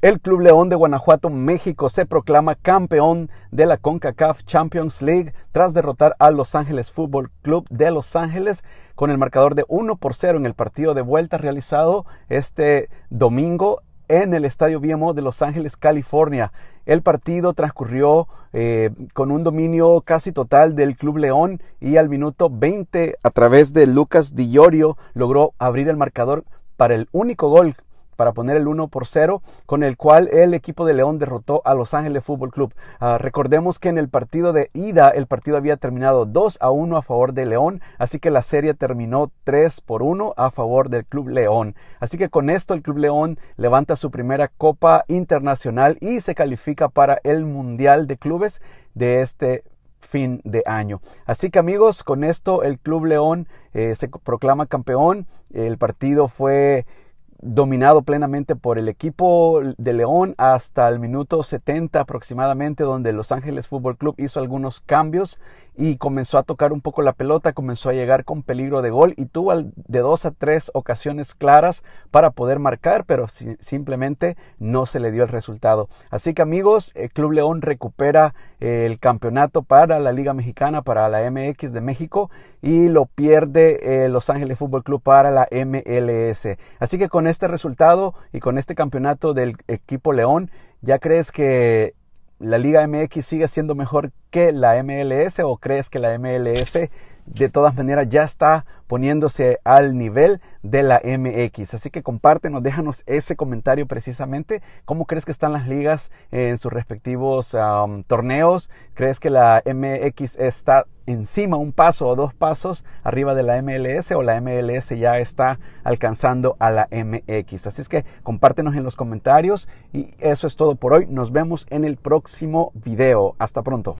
El Club León de Guanajuato, México, se proclama campeón de la CONCACAF Champions League tras derrotar al Los Ángeles Fútbol Club de Los Ángeles con el marcador de 1 por 0 en el partido de vuelta realizado este domingo en el Estadio BMO de Los Ángeles, California. El partido transcurrió eh, con un dominio casi total del Club León y al minuto 20 a través de Lucas Dillorio logró abrir el marcador para el único gol para poner el 1 por 0, con el cual el equipo de León derrotó a Los Ángeles Fútbol Club. Ah, recordemos que en el partido de ida el partido había terminado 2 a 1 a favor de León, así que la serie terminó 3 por 1 a favor del Club León. Así que con esto el Club León levanta su primera Copa Internacional y se califica para el Mundial de Clubes de este fin de año. Así que amigos, con esto el Club León eh, se proclama campeón. El partido fue dominado plenamente por el equipo de León hasta el minuto 70 aproximadamente, donde Los Ángeles Fútbol Club hizo algunos cambios y comenzó a tocar un poco la pelota, comenzó a llegar con peligro de gol y tuvo de dos a tres ocasiones claras para poder marcar, pero simplemente no se le dio el resultado. Así que amigos, el eh, Club León recupera eh, el campeonato para la Liga Mexicana, para la MX de México y lo pierde eh, Los Ángeles Fútbol Club para la MLS. Así que con este resultado y con este campeonato del equipo León, ¿ya crees que la Liga MX sigue siendo mejor que la MLS o crees que la MLS de todas maneras ya está poniéndose al nivel de la MX. Así que compártenos, déjanos ese comentario precisamente. ¿Cómo crees que están las ligas en sus respectivos torneos? ¿Crees que la MX está encima un paso o dos pasos arriba de la MLS o la MLS ya está alcanzando a la MX? Así es que compártenos en los comentarios y eso es todo por hoy. Nos vemos en el próximo video. Hasta pronto.